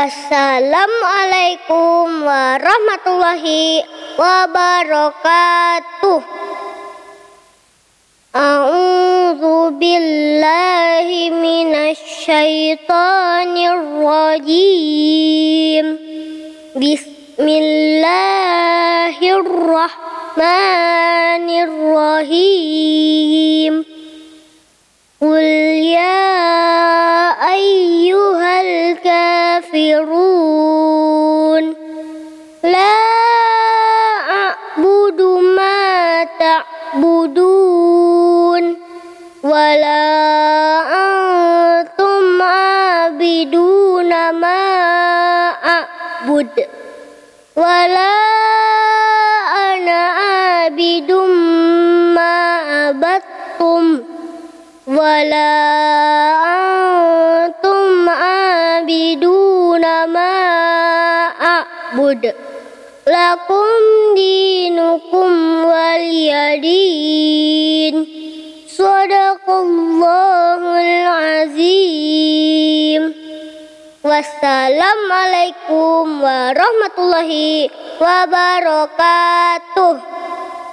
Assalamualaikum warahmatullahi wabarakatuh. A'udzu billahi minasyaitonir rajim. Bismillahirrahmanirrahim. Qul kafirun La a'budu ma ta'budun Wa la antum abiduna ma a'bud Wa la ana abidum ma abattum Wa la fa'bud lakum dinukum waliyadin sadaqallahul azim wassalamualaikum warahmatullahi wabarakatuh